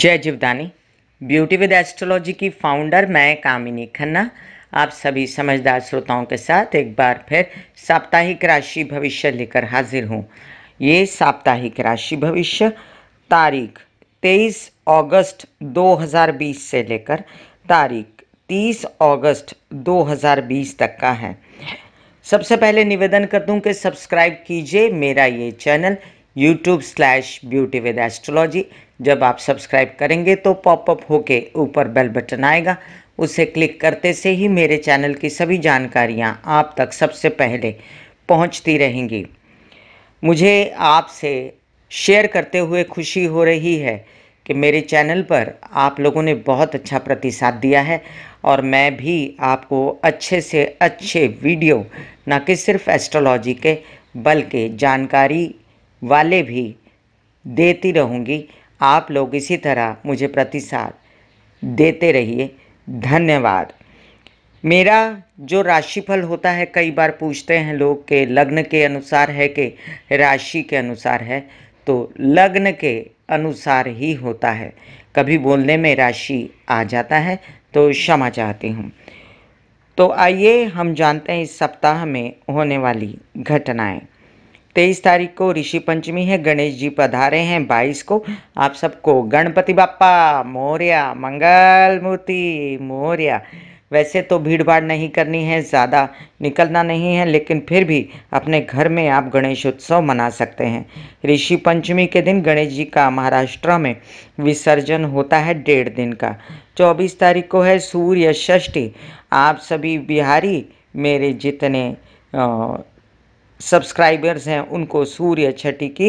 जय Jivdani beauty with astrology की founder मैं कामिनी खन्ना आप सभी समझदार श्रोताओं के साथ एक बार फिर साप्ताहिक राशि भविष्य लेकर हाजिर हूँ ये साप्ताहिक राशि भविष्य तारीख 23 अगस्त 2020 से लेकर तारीख 30 अगस्त 2020 तक का है सबसे पहले निवेदन कर दूँ कि सब्सक्राइब कीजिए मेरा ये channel YouTube slash beauty with astrology जब आप सब्सक्राइब करेंगे तो पॉपअप होके ऊपर बेल बटन आएगा उसे क्लिक करते से ही मेरे चैनल की सभी जानकारियाँ आप तक सबसे पहले पहुँचती रहेंगी मुझे आपसे शेयर करते हुए खुशी हो रही है कि मेरे चैनल पर आप लोगों ने बहुत अच्छा प्रतिसाद दिया है और मैं भी आपको अच्छे से अच्छे वीडियो न कि सिर्फ एस्ट्रोलॉजी के बल्कि जानकारी वाले भी देती रहूँगी आप लोग इसी तरह मुझे प्रतिसाद देते रहिए धन्यवाद मेरा जो राशिफल होता है कई बार पूछते हैं लोग के लग्न के अनुसार है कि राशि के अनुसार है तो लग्न के अनुसार ही होता है कभी बोलने में राशि आ जाता है तो क्षमा चाहती हूँ तो आइए हम जानते हैं इस सप्ताह में होने वाली घटनाएं तेईस तारीख को ऋषि पंचमी है गणेश जी पधारे हैं बाईस को आप सबको गणपति बापा मौर्या मंगल मूर्ति मौर्या वैसे तो भीड़ भाड़ नहीं करनी है ज़्यादा निकलना नहीं है लेकिन फिर भी अपने घर में आप गणेश उत्सव मना सकते हैं ऋषि पंचमी के दिन गणेश जी का महाराष्ट्र में विसर्जन होता है डेढ़ दिन का चौबीस तारीख को है सूर्य षष्ठी आप सभी बिहारी मेरे जितने सब्सक्राइबर्स हैं उनको सूर्य छठी की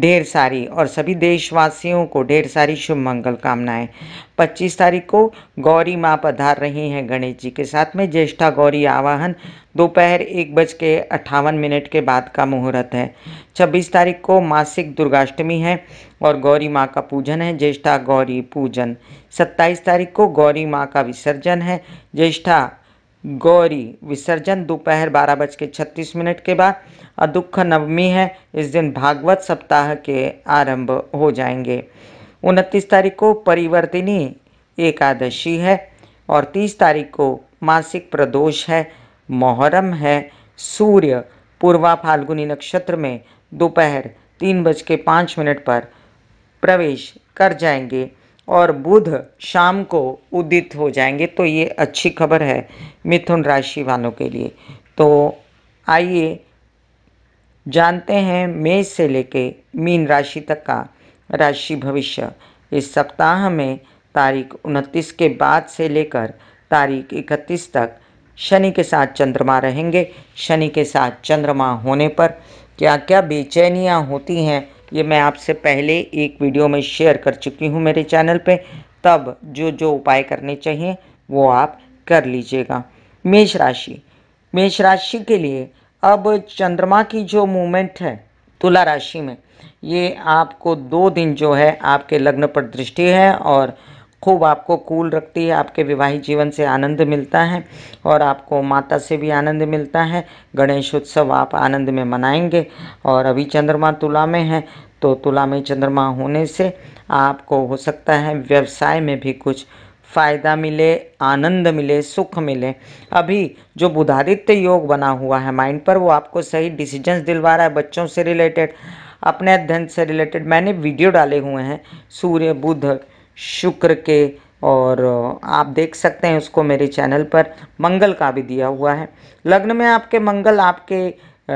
ढेर सारी और सभी देशवासियों को ढेर सारी शुभ मंगल कामनाएं 25 तारीख को गौरी माँ पधार रही हैं गणेश जी के साथ में ज्येष्ठा गौरी आवाहन दोपहर एक बज के अट्ठावन मिनट के बाद का मुहूर्त है 26 तारीख को मासिक दुर्गाष्टमी है और गौरी माँ का पूजन है ज्येष्ठा गौरी पूजन 27 तारीख को गौरी माँ का विसर्जन है ज्येष्ठा गौरी विसर्जन दोपहर बारह बज के छत्तीस मिनट के बाद अदुख नवमी है इस दिन भागवत सप्ताह के आरंभ हो जाएंगे उनतीस तारीख को परिवर्तिनी एकादशी है और तीस तारीख को मासिक प्रदोष है मोहरम है सूर्य पूर्वा फाल्गुनी नक्षत्र में दोपहर तीन बज के पाँच मिनट पर प्रवेश कर जाएंगे और बुध शाम को उदित हो जाएंगे तो ये अच्छी खबर है मिथुन राशि वालों के लिए तो आइए जानते हैं मेष से लेके मीन राशि तक का राशि भविष्य इस सप्ताह में तारीख 29 के बाद से लेकर तारीख 31 तक शनि के साथ चंद्रमा रहेंगे शनि के साथ चंद्रमा होने पर क्या क्या बेचैनियाँ होती हैं ये मैं आपसे पहले एक वीडियो में शेयर कर चुकी हूँ मेरे चैनल पे तब जो जो उपाय करने चाहिए वो आप कर लीजिएगा मेष राशि मेष राशि के लिए अब चंद्रमा की जो मूवमेंट है तुला राशि में ये आपको दो दिन जो है आपके लग्न पर दृष्टि है और खूब आपको कूल रखती है आपके विवाहित जीवन से आनंद मिलता है और आपको माता से भी आनंद मिलता है गणेश उत्सव आप आनंद में मनाएंगे और अभी चंद्रमा तुला में है तो तुला में चंद्रमा होने से आपको हो सकता है व्यवसाय में भी कुछ फ़ायदा मिले आनंद मिले सुख मिले अभी जो बुधादित्य योग बना हुआ है माइंड पर वो आपको सही डिसीजंस दिलवा रहा है बच्चों से रिलेटेड अपने अध्ययन से रिलेटेड मैंने वीडियो डाले हुए हैं सूर्य बुध शुक्र के और आप देख सकते हैं उसको मेरे चैनल पर मंगल का भी दिया हुआ है लग्न में आपके मंगल आपके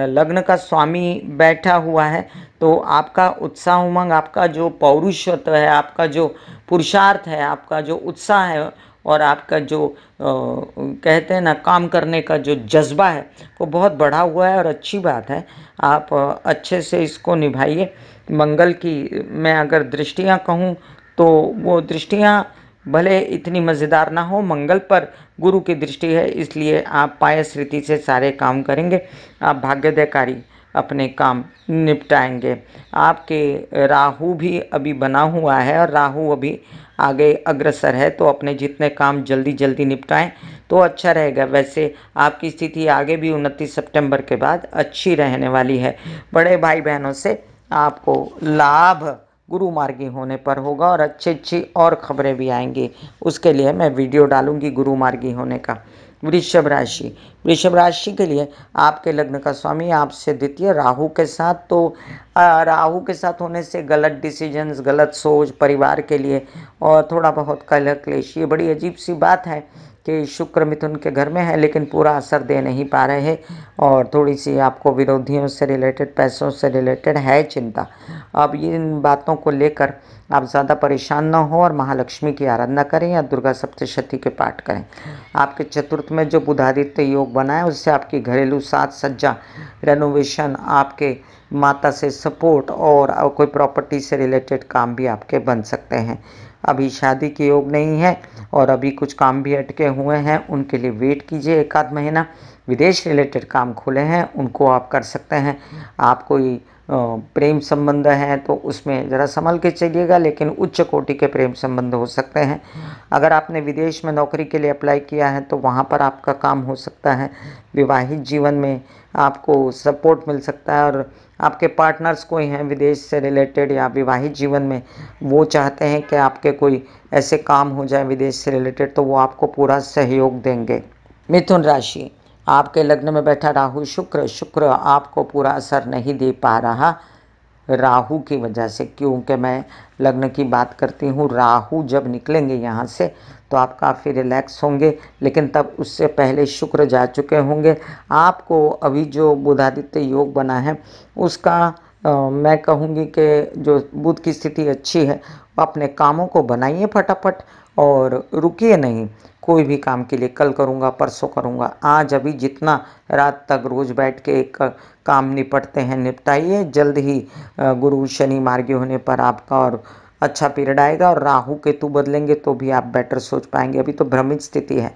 लग्न का स्वामी बैठा हुआ है तो आपका उत्साह उमंग आपका जो पौरुषत्व है आपका जो पुरुषार्थ है आपका जो उत्साह है और आपका जो आ, कहते हैं ना काम करने का जो जज्बा है वो बहुत बढ़ा हुआ है और अच्छी बात है आप अच्छे से इसको निभाइए मंगल की मैं अगर दृष्टियाँ कहूँ तो वो दृष्टियाँ भले इतनी मज़ेदार ना हो मंगल पर गुरु की दृष्टि है इसलिए आप पायस रीति से सारे काम करेंगे आप भाग्यदयकारी अपने काम निपटाएंगे आपके राहु भी अभी बना हुआ है और राहु अभी आगे अग्रसर है तो अपने जितने काम जल्दी जल्दी निपटाएं तो अच्छा रहेगा वैसे आपकी स्थिति आगे भी उनतीस सितंबर के बाद अच्छी रहने वाली है बड़े भाई बहनों से आपको लाभ गुरु मार्गी होने पर होगा और अच्छी अच्छी और खबरें भी आएंगी उसके लिए मैं वीडियो डालूंगी गुरु मार्गी होने का वृषभ राशि वृषभ राशि के लिए आपके लग्न का स्वामी आपसे द्वितीय राहु के साथ तो राहु के साथ होने से गलत डिसीजंस गलत सोच परिवार के लिए और थोड़ा बहुत कलह क्लेश ये बड़ी अजीब सी बात है कि शुक्र मिथुन के घर में है लेकिन पूरा असर दे नहीं पा रहे हैं और थोड़ी सी आपको विरोधियों से रिलेटेड पैसों से रिलेटेड है चिंता अब इन बातों को लेकर आप ज़्यादा परेशान ना हो और महालक्ष्मी की आराधना करें या दुर्गा सप्तशती के पाठ करें आपके चतुर्थ में जो बुधादित्य योग बना है उससे आपकी घरेलू साज सज्जा रेनोवेशन आपके माता से सपोर्ट और कोई प्रॉपर्टी से रिलेटेड काम भी आपके बन सकते हैं अभी शादी के योग नहीं है और अभी कुछ काम भी अटके हुए हैं उनके लिए वेट कीजिए एक आध महीना विदेश रिलेटेड काम खुले हैं उनको आप कर सकते हैं आप कोई प्रेम संबंध है तो उसमें ज़रा संभल के चलिएगा लेकिन उच्च कोटि के प्रेम संबंध हो सकते हैं अगर आपने विदेश में नौकरी के लिए अप्लाई किया है तो वहाँ पर आपका काम हो सकता है विवाहित जीवन में आपको सपोर्ट मिल सकता है और आपके पार्टनर्स कोई हैं विदेश से रिलेटेड या विवाहित जीवन में वो चाहते हैं कि आपके कोई ऐसे काम हो जाए विदेश से रिलेटेड तो वो आपको पूरा सहयोग देंगे मिथुन राशि आपके लग्न में बैठा राहु शुक्र शुक्र आपको पूरा असर नहीं दे पा रहा राहु की वजह से क्योंकि मैं लग्न की बात करती हूँ राहु जब निकलेंगे यहाँ से तो आप काफ़ी रिलैक्स होंगे लेकिन तब उससे पहले शुक्र जा चुके होंगे आपको अभी जो बुधादित्य योग बना है उसका आ, मैं कहूँगी कि जो बुध की स्थिति अच्छी है अपने कामों को बनाइए फटाफट और रुकिए नहीं कोई भी काम के लिए कल करूँगा परसों करूँगा आज अभी जितना रात तक रोज़ बैठ के एक काम निपटते हैं निपटाइए जल्द ही गुरु शनि मार्गी होने पर आपका और अच्छा पीरियड आएगा और राहु केतु बदलेंगे तो भी आप बेटर सोच पाएंगे अभी तो भ्रमित स्थिति है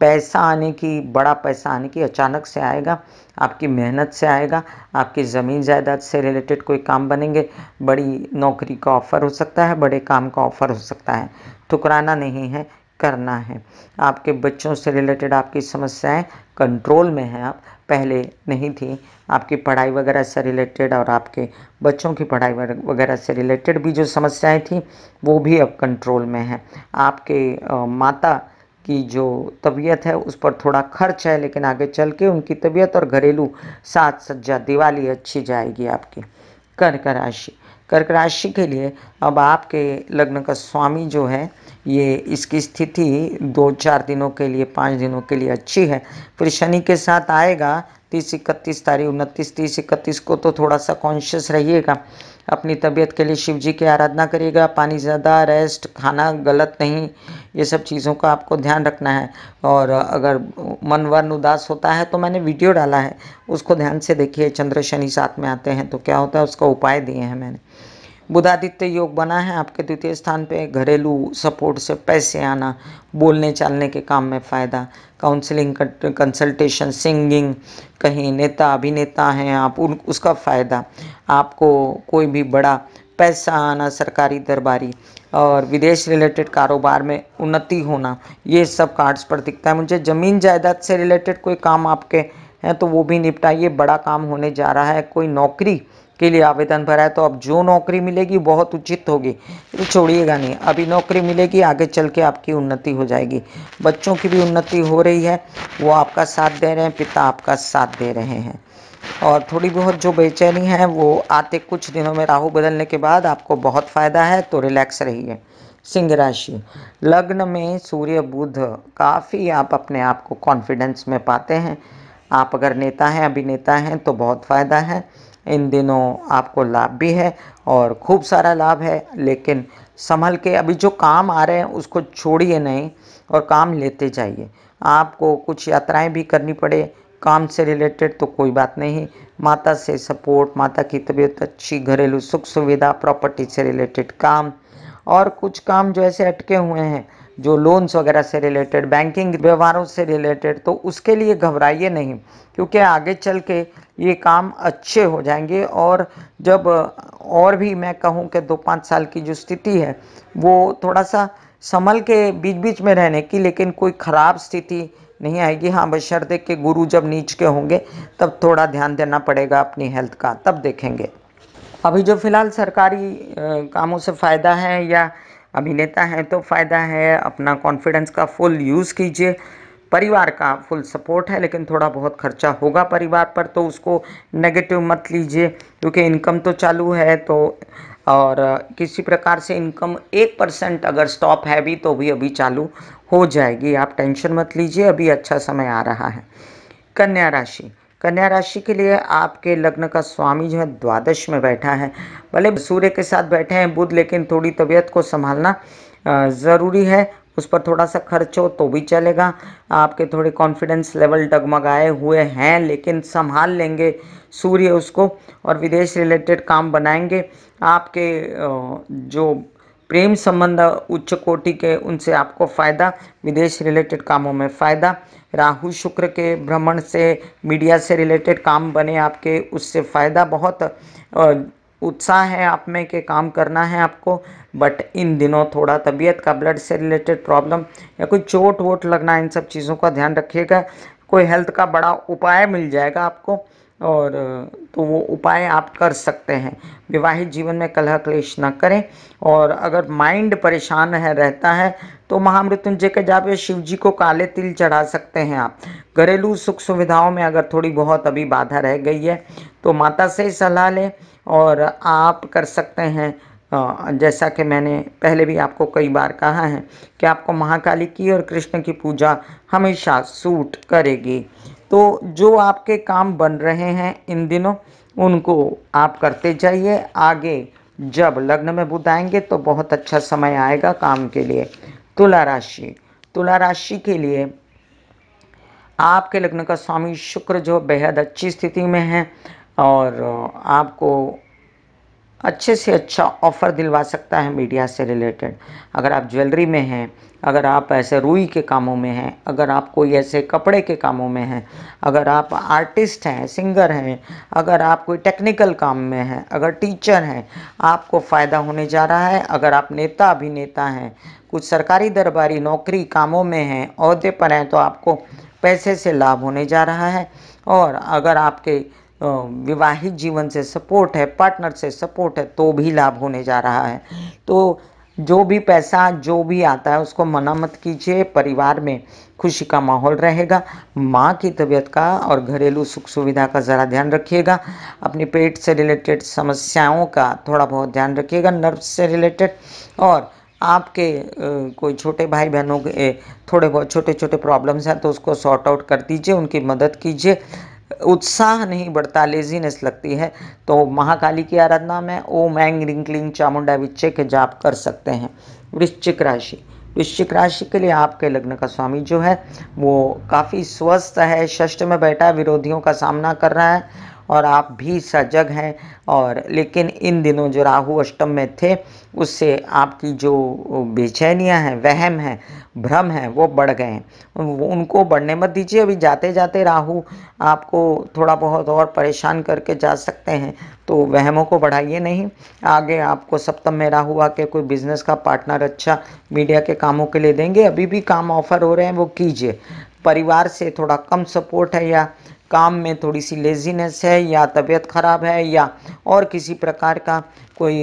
पैसा आने की बड़ा पैसा आने की अचानक से आएगा आपकी मेहनत से आएगा आपकी ज़मीन जायदाद से रिलेटेड कोई काम बनेंगे बड़ी नौकरी का ऑफ़र हो सकता है बड़े काम का ऑफ़र हो सकता है ठुकराना नहीं है करना है आपके बच्चों से रिलेटेड आपकी समस्याएं कंट्रोल में हैं आप पहले नहीं थी आपकी पढ़ाई वगैरह से रिलेटेड और आपके बच्चों की पढ़ाई वगैरह से रिलेटेड भी जो समस्याएं थी वो भी अब कंट्रोल में है आपके माता की जो तबीयत है उस पर थोड़ा खर्च है लेकिन आगे चल के उनकी तबीयत और घरेलू साथ सज्जा दिवाली अच्छी जाएगी आपकी कर्क राशि कर्क राशि के लिए अब आपके लग्न का स्वामी जो है ये इसकी स्थिति दो चार दिनों के लिए पाँच दिनों के लिए अच्छी है फिर शनि के साथ आएगा तीस इकतीस तारीख उनतीस तीस इकतीस को तो थोड़ा सा कॉन्शियस रहिएगा अपनी तबीयत के लिए शिव जी की आराधना करिएगा पानी ज़्यादा रेस्ट खाना गलत नहीं ये सब चीज़ों का आपको ध्यान रखना है और अगर मन वन उदास होता है तो मैंने वीडियो डाला है उसको ध्यान से देखिए चंद्र शनि साथ में आते हैं तो क्या होता है उसका उपाय दिए हैं मैंने बुधादित्य योग बना है आपके द्वितीय स्थान पे घरेलू सपोर्ट से पैसे आना बोलने चालने के काम में फ़ायदा काउंसलिंग कंसल्टेशन सिंगिंग कहीं नेता अभिनेता हैं आप उन उसका फ़ायदा आपको कोई भी बड़ा पैसा आना सरकारी दरबारी और विदेश रिलेटेड कारोबार में उन्नति होना ये सब कार्ड्स पर दिखता है मुझे ज़मीन जायदाद से रिलेटेड कोई काम आपके हैं तो वो भी निपटाइए बड़ा काम होने जा रहा है कोई नौकरी के लिए आवेदन भरा है तो अब जो नौकरी मिलेगी बहुत उचित होगी तो छोड़िएगा नहीं अभी नौकरी मिलेगी आगे चल के आपकी उन्नति हो जाएगी बच्चों की भी उन्नति हो रही है वो आपका साथ दे रहे हैं पिता आपका साथ दे रहे हैं और थोड़ी बहुत जो बेचैनी है वो आते कुछ दिनों में राहु बदलने के बाद आपको बहुत फ़ायदा है तो रिलैक्स रहिए सिंह राशि लग्न में सूर्य बुध काफ़ी आप अपने आप को कॉन्फिडेंस में पाते हैं आप अगर नेता हैं अभिनेता हैं तो बहुत फ़ायदा है इन दिनों आपको लाभ भी है और खूब सारा लाभ है लेकिन संभल के अभी जो काम आ रहे हैं उसको छोड़िए नहीं और काम लेते जाइए आपको कुछ यात्राएं भी करनी पड़े काम से रिलेटेड तो कोई बात नहीं माता से सपोर्ट माता की तबीयत अच्छी घरेलू सुख सुविधा प्रॉपर्टी से रिलेटेड काम और कुछ काम जो ऐसे अटके हुए हैं जो लोन्स वगैरह से रिलेटेड बैंकिंग व्यवहारों से रिलेटेड तो उसके लिए घबराइए नहीं क्योंकि आगे चल के ये काम अच्छे हो जाएंगे और जब और भी मैं कहूँ कि दो पाँच साल की जो स्थिति है वो थोड़ा सा संभल के बीच बीच में रहने की लेकिन कोई ख़राब स्थिति नहीं आएगी हाँ बशर्ते के गुरु जब नीच के होंगे तब थोड़ा ध्यान देना पड़ेगा अपनी हेल्थ का तब देखेंगे अभी जो फ़िलहाल सरकारी कामों से फ़ायदा है या अभिनेता हैं तो फ़ायदा है अपना कॉन्फिडेंस का फुल यूज़ कीजिए परिवार का फुल सपोर्ट है लेकिन थोड़ा बहुत खर्चा होगा परिवार पर तो उसको नेगेटिव मत लीजिए क्योंकि इनकम तो चालू है तो और किसी प्रकार से इनकम एक परसेंट अगर स्टॉप है भी तो भी अभी चालू हो जाएगी आप टेंशन मत लीजिए अभी अच्छा समय आ रहा है कन्या राशि कन्या राशि के लिए आपके लग्न का स्वामी जो है द्वादश में बैठा है भले सूर्य के साथ बैठे हैं बुध लेकिन थोड़ी तबीयत को संभालना ज़रूरी है उस पर थोड़ा सा खर्च हो तो भी चलेगा आपके थोड़े कॉन्फिडेंस लेवल डगमगाए हुए हैं लेकिन संभाल लेंगे सूर्य उसको और विदेश रिलेटेड काम बनाएंगे आपके जो प्रेम संबंध उच्च कोटि के उनसे आपको फ़ायदा विदेश रिलेटेड कामों में फ़ायदा राहु शुक्र के भ्रमण से मीडिया से रिलेटेड काम बने आपके उससे फ़ायदा बहुत उत्साह है आप में के काम करना है आपको बट इन दिनों थोड़ा तबीयत का ब्लड से रिलेटेड प्रॉब्लम या कोई चोट वोट लगना इन सब चीज़ों का ध्यान रखिएगा कोई हेल्थ का बड़ा उपाय मिल जाएगा आपको और तो वो उपाय आप कर सकते हैं विवाहित जीवन में कलह क्लेश ना करें और अगर माइंड परेशान है रहता है तो महामृत्युंजय के जाप या शिव जी को काले तिल चढ़ा सकते हैं आप घरेलू सुख सुविधाओं में अगर थोड़ी बहुत अभी बाधा रह गई है तो माता से सलाह लें और आप कर सकते हैं जैसा कि मैंने पहले भी आपको कई बार कहा है कि आपको महाकाली की और कृष्ण की पूजा हमेशा सूट करेगी तो जो आपके काम बन रहे हैं इन दिनों उनको आप करते जाइए आगे जब लग्न में बुध आएंगे तो बहुत अच्छा समय आएगा काम के लिए तुला राशि तुला राशि के लिए आपके लग्न का स्वामी शुक्र जो बेहद अच्छी स्थिति में है और आपको अच्छे से अच्छा ऑफ़र दिलवा सकता है मीडिया से रिलेटेड अगर आप ज्वेलरी में हैं अगर आप ऐसे रुई के कामों में हैं अगर आप कोई ऐसे कपड़े के कामों में हैं अगर आप आर्टिस्ट हैं सिंगर हैं अगर आप कोई टेक्निकल काम में हैं अगर टीचर हैं आपको फ़ायदा होने जा रहा है अगर आप नेता अभिनेता हैं कुछ सरकारी दरबारी नौकरी कामों में हैं अहदे पर हैं तो आपको पैसे से लाभ होने जा रहा है और अगर आपके विवाहित जीवन से सपोर्ट है पार्टनर से सपोर्ट है तो भी लाभ होने जा रहा है तो जो भी पैसा जो भी आता है उसको मना मत कीजिए परिवार में खुशी का माहौल रहेगा माँ की तबीयत का और घरेलू सुख सुविधा का ज़रा ध्यान रखिएगा अपने पेट से रिलेटेड समस्याओं का थोड़ा बहुत ध्यान रखिएगा नर्व से रिलेटेड और आपके कोई छोटे भाई बहनों के थोड़े बहुत छोटे छोटे प्रॉब्लम्स हैं तो उसको सॉर्ट आउट कर दीजिए उनकी मदद कीजिए उत्साह नहीं बढ़ता लेजीनेस लगती है तो महाकाली की आराधना में ओम ऐंग रिंकलिंग चामुंडा विच्छे के जाप कर सकते हैं वृश्चिक राशि वृश्चिक राशि के लिए आपके लग्न का स्वामी जो है वो काफ़ी स्वस्थ है षष्ठ में बैठा विरोधियों का सामना कर रहा है और आप भी सजग हैं और लेकिन इन दिनों जो राहु अष्टम में थे उससे आपकी जो बेचैनियां हैं वहम हैं भ्रम हैं वो बढ़ गए हैं उनको बढ़ने मत दीजिए अभी जाते जाते राहु आपको थोड़ा बहुत और परेशान करके जा सकते हैं तो वहमों को बढ़ाइए नहीं आगे आपको सप्तम में राहु आके कोई बिजनेस का पार्टनर अच्छा मीडिया के कामों के लिए देंगे अभी भी काम ऑफर हो रहे हैं वो कीजिए परिवार से थोड़ा कम सपोर्ट है या काम में थोड़ी सी लेजीनेस है या तबीयत ख़राब है या और किसी प्रकार का कोई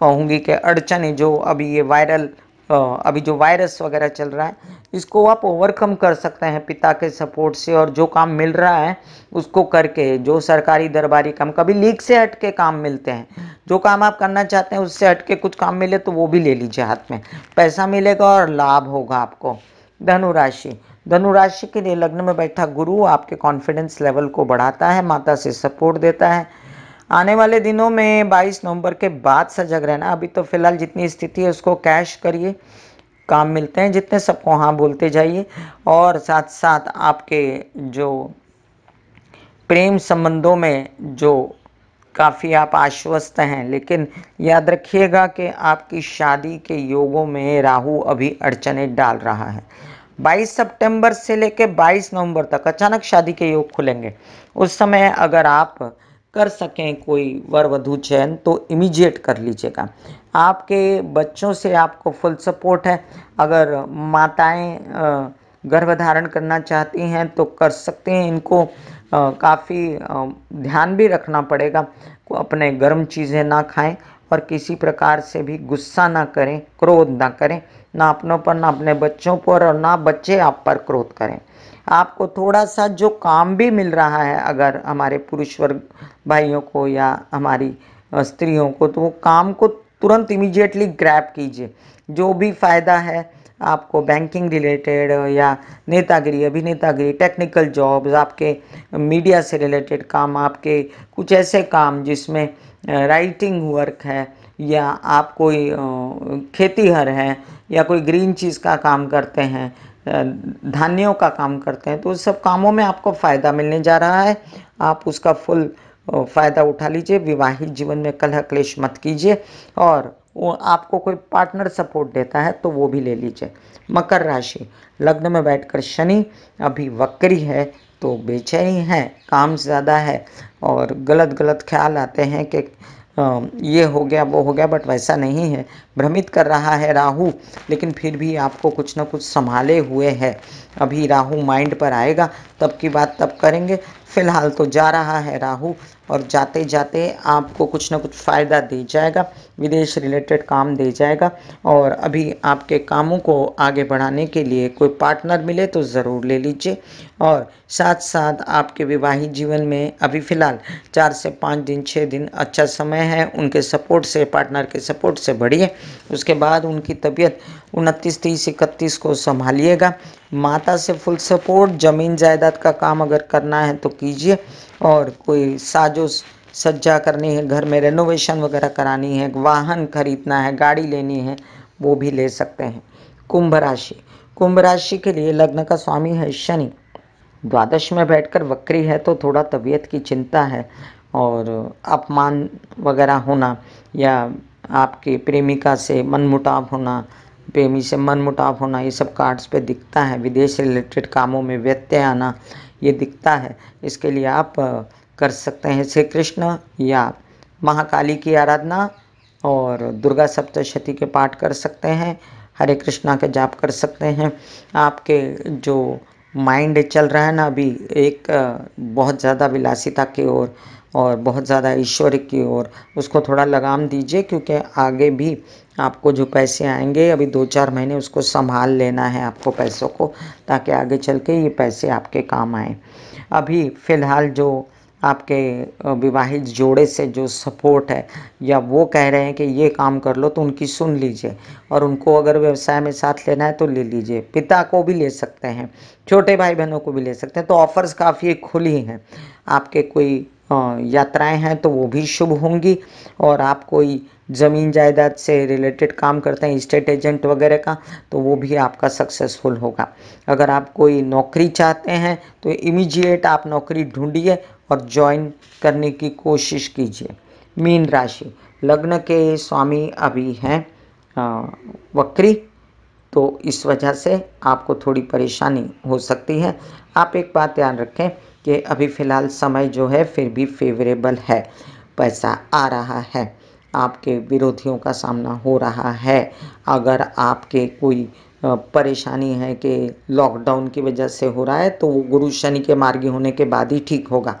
कहूँगी कि अड़चन है जो अभी ये वायरल अभी जो वायरस वगैरह चल रहा है इसको आप ओवरकम कर सकते हैं पिता के सपोर्ट से और जो काम मिल रहा है उसको करके जो सरकारी दरबारी काम कभी लीक से हट के काम मिलते हैं जो काम आप करना चाहते हैं उससे हट के कुछ काम मिले तो वो भी ले लीजिए हाथ में पैसा मिलेगा और लाभ होगा आपको धनुराशि धनु राशि के लिए लग्न में बैठा गुरु आपके कॉन्फिडेंस लेवल को बढ़ाता है माता से सपोर्ट देता है आने वाले दिनों में 22 नवंबर के बाद सजग रहना अभी तो फिलहाल जितनी स्थिति है उसको कैश करिए काम मिलते हैं जितने सबको हाँ बोलते जाइए और साथ साथ आपके जो प्रेम संबंधों में जो काफ़ी आप आश्वस्त हैं लेकिन याद रखिएगा कि आपकी शादी के योगों में राहु अभी अड़चने डाल रहा है 22 सितंबर से लेकर 22 नवंबर तक अचानक शादी के योग खुलेंगे उस समय अगर आप कर सकें कोई वर वधु चयन तो इमीडिएट कर लीजिएगा आपके बच्चों से आपको फुल सपोर्ट है अगर माताएं गर्भ धारण करना चाहती हैं तो कर सकते हैं इनको काफ़ी ध्यान भी रखना पड़ेगा अपने गर्म चीज़ें ना खाएं और किसी प्रकार से भी गुस्सा ना करें क्रोध ना करें ना अपनों पर ना अपने बच्चों पर और ना बच्चे आप पर क्रोध करें आपको थोड़ा सा जो काम भी मिल रहा है अगर हमारे पुरुष वर्ग भाइयों को या हमारी स्त्रियों को तो वो काम को तुरंत इमीजिएटली ग्रैप कीजिए जो भी फ़ायदा है आपको बैंकिंग रिलेटेड या नेतागिरी अभिनेतागिरी टेक्निकल जॉब्स आपके मीडिया से रिलेटेड काम आपके कुछ ऐसे काम जिसमें राइटिंग वर्क है या आप कोई खेतीहर है या कोई ग्रीन चीज़ का काम करते हैं धान्यों का काम करते हैं तो उस सब कामों में आपको फ़ायदा मिलने जा रहा है आप उसका फुल फ़ायदा उठा लीजिए विवाहित जीवन में कलह क्लेश मत कीजिए और आपको कोई पार्टनर सपोर्ट देता है तो वो भी ले लीजिए मकर राशि लग्न में बैठकर शनि अभी वक्री है तो बेचैनी है काम ज़्यादा है और गलत गलत ख्याल आते हैं कि हाँ, ये हो गया वो हो गया बट वैसा नहीं है भ्रमित कर रहा है राहु लेकिन फिर भी आपको कुछ ना कुछ संभाले हुए है अभी राहु माइंड पर आएगा तब की बात तब करेंगे फिलहाल तो जा रहा है राहु और जाते जाते आपको कुछ ना कुछ फ़ायदा दे जाएगा विदेश रिलेटेड काम दे जाएगा और अभी आपके कामों को आगे बढ़ाने के लिए कोई पार्टनर मिले तो ज़रूर ले लीजिए और साथ साथ आपके विवाहित जीवन में अभी फ़िलहाल चार से पाँच दिन छः दिन अच्छा समय है उनके सपोर्ट से पार्टनर के सपोर्ट से बढ़िए उसके बाद उनकी तबीयत उनतीस तीस इकतीस को संभालिएगा माता से फुल सपोर्ट ज़मीन जायदाद का काम अगर करना है तो कीजिए और कोई साजो सज्जा करनी है घर में रेनोवेशन वगैरह करानी है वाहन खरीदना है गाड़ी लेनी है वो भी ले सकते हैं कुंभ राशि कुंभ राशि के लिए लग्न का स्वामी है शनि द्वादश में बैठकर वक्री है तो थोड़ा तबीयत की चिंता है और अपमान वगैरह होना या आपके प्रेमिका से मनमुटाव होना प्रेमी से मनमुटाव होना ये सब कार्ड्स पे दिखता है विदेश रिलेटेड कामों में व्यत्यय आना ये दिखता है इसके लिए आप कर सकते हैं श्री कृष्ण या महाकाली की आराधना और दुर्गा सप्तशती के पाठ कर सकते हैं हरे कृष्णा के जाप कर सकते हैं आपके जो माइंड चल रहा है ना अभी एक बहुत ज़्यादा विलासिता की ओर और बहुत ज़्यादा ईश्वर की ओर उसको थोड़ा लगाम दीजिए क्योंकि आगे भी आपको जो पैसे आएंगे अभी दो चार महीने उसको संभाल लेना है आपको पैसों को ताकि आगे चल के ये पैसे आपके काम आए अभी फ़िलहाल जो आपके विवाहित जोड़े से जो सपोर्ट है या वो कह रहे हैं कि ये काम कर लो तो उनकी सुन लीजिए और उनको अगर व्यवसाय में साथ लेना है तो ले लीजिए पिता को भी ले सकते हैं छोटे भाई बहनों को भी ले सकते हैं तो ऑफर्स काफ़ी खुली हैं आपके कोई यात्राएं हैं तो वो भी शुभ होंगी और आप कोई ज़मीन जायदाद से रिलेटेड काम करते हैं इस्टेट एजेंट वगैरह का तो वो भी आपका सक्सेसफुल होगा अगर आप कोई नौकरी चाहते हैं तो इमीजिएट आप नौकरी ढूंढिए और ज्वाइन करने की कोशिश कीजिए मीन राशि लग्न के स्वामी अभी हैं वक्री तो इस वजह से आपको थोड़ी परेशानी हो सकती है आप एक बात ध्यान रखें कि अभी फ़िलहाल समय जो है फिर भी फेवरेबल है पैसा आ रहा है आपके विरोधियों का सामना हो रहा है अगर आपके कोई परेशानी है कि लॉकडाउन की वजह से हो रहा है तो वो गुरु शनि के मार्गी होने के बाद ही ठीक होगा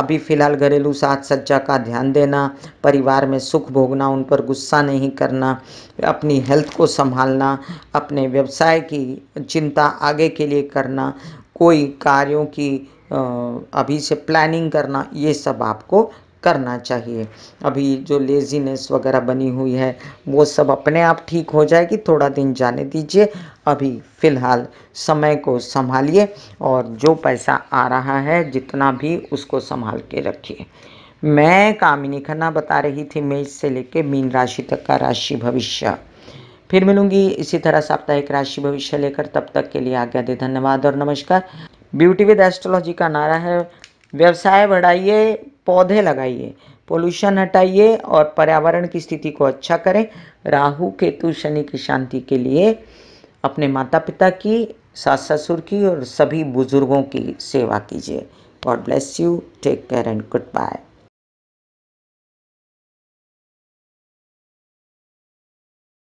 अभी फ़िलहाल घरेलू साथ सज्जा का ध्यान देना परिवार में सुख भोगना उन पर गुस्सा नहीं करना अपनी हेल्थ को संभालना अपने व्यवसाय की चिंता आगे के लिए करना कोई कार्यों की अभी से प्लानिंग करना ये सब आपको करना चाहिए अभी जो लेजीनेस वगैरह बनी हुई है वो सब अपने आप ठीक हो जाएगी थोड़ा दिन जाने दीजिए अभी फ़िलहाल समय को संभालिए और जो पैसा आ रहा है जितना भी उसको संभाल के रखिए मैं कामिनी खन्ना बता रही थी मेष से लेके मीन राशि तक का राशि भविष्य फिर मिलूंगी इसी तरह साप्ताहिक राशि भविष्य लेकर तब तक के लिए आज्ञा दे धन्यवाद और नमस्कार ब्यूटी विद एस्ट्रोलॉजी का नारा है व्यवसाय बढ़ाइए पौधे लगाइए पोल्यूशन हटाइए और पर्यावरण की स्थिति को अच्छा करें राहु केतु शनि की शांति के लिए अपने माता पिता की सास ससुर की और सभी बुज़ुर्गों की सेवा कीजिए God bless you take care and good bye